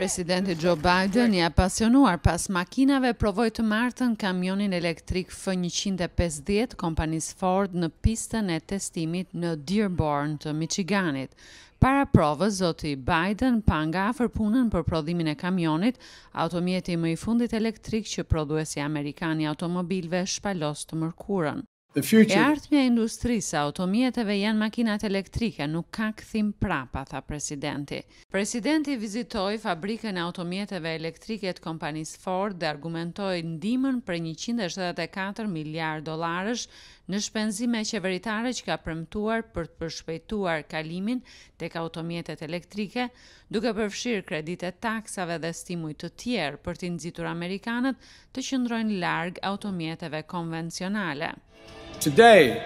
Presidenti Joe Biden, një apasionuar pas makinave, provoj të martën kamionin elektrik F-150 kompanis Ford në pistën e testimit në Dearborn të Michiganit. Para provës, zoti Biden pa nga afer punën për prodhimin e kamionit, automjeti më i fundit elektrik që prodhuesi Amerikani automobilve shpalos të mërkurën. The future e artë mja industrisë, automjeteve janë makinat elektrike, nuk ka këthim prapa, tha presidenti. Presidenti vizitoj fabriken e automjeteve elektrike të kompanis Ford dhe argumentoj në dimën për 174 miljard dolarës në shpenzime qeveritare që ka përmtuar për të përshpejtuar kalimin të ka automjetet elektrike, duke përfshirë kredite taksave dhe stimuj të tjerë për t'inzitur Amerikanët të qëndrojnë largë automjeteve konvencionale. Thank you. Today,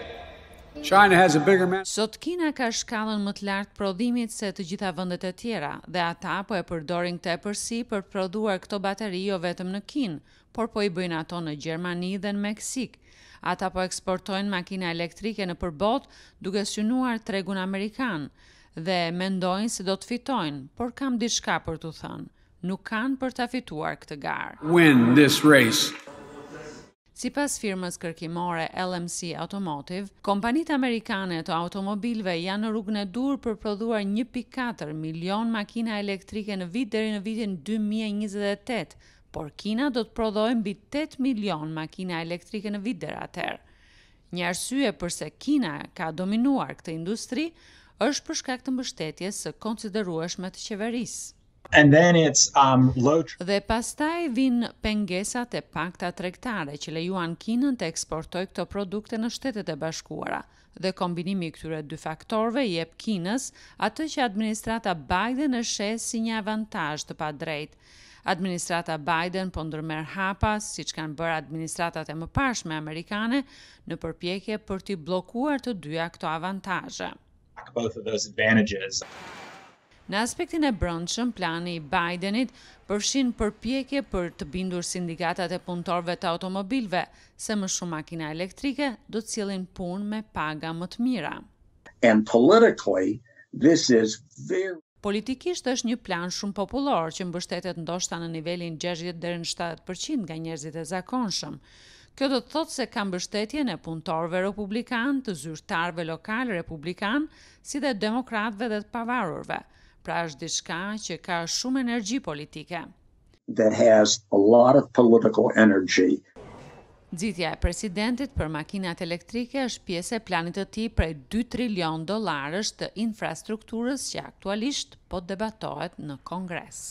China has a bigger mass. Sot Kina ka shkallën më të lartë prodhimit se të gjitha vendet e tjera dhe ata po e përdorin këtë përsi për të prodhuar këto bateri jo vetëm në Kinë, por po i bëjnë ato në Gjermani dhe në Meksik. Ata po eksportojnë makina elektrike në përbot duke synuar tregun Amerikan dhe mendojnë se do të fitojnë, por kam di shka për të thënë, nuk kanë për të fituar këtë garë. Si pas firmës kërkimore LMC Automotive, kompanit amerikane të automobilve janë në rrugën e dur për prodhuar 1.4 milion makina elektrike në vit dheri në vitin 2028, por Kina do të prodhojnë mbi 8 milion makina elektrike në vit dera tërë. Një arsye përse Kina ka dominuar këtë industri, është për shkak të mbështetjes së konsiderueshme të qeverisë and then it's um low dhe pastaj vin pengesat e pakta tregtare që lejuan Kinën të eksportojë këto produkte në Shtetet e Bashkuara dhe kombinimi i këtyre dy faktorëve i jep Kinës atë që administrata Biden e sheh si një avantazh të padrejtë Administrata Biden po ndërmerr hapa, siç kanë bërë administratat e mëparshme amerikane, në përpjekje për të bllokuar të dyja këto avantazhe. Në aspektin e brëndshëm, plani i Bidenit përshin përpjekje për të bindur sindikatat e punëtorve të automobilve, se më shumë makina elektrike do të cilin pun me paga më të mira. Politikisht është një plan shumë popular që mbështetet ndoshta në nivelin 60-70% nga njerëzit e zakonshëm. Kjo do të thotë se kam bështetje në punëtorve republikanë, të zyrtarve lokale republikanë, si dhe demokratve dhe të pavarurve pra është diçka që ka shumë energji politike. That has a lot of political energy. Nxitja e presidentit për makinat elektrike është pjesë e planit të tij prej 2 trilion dollarësh të infrastrukturës që aktualisht po debatohet në Kongres.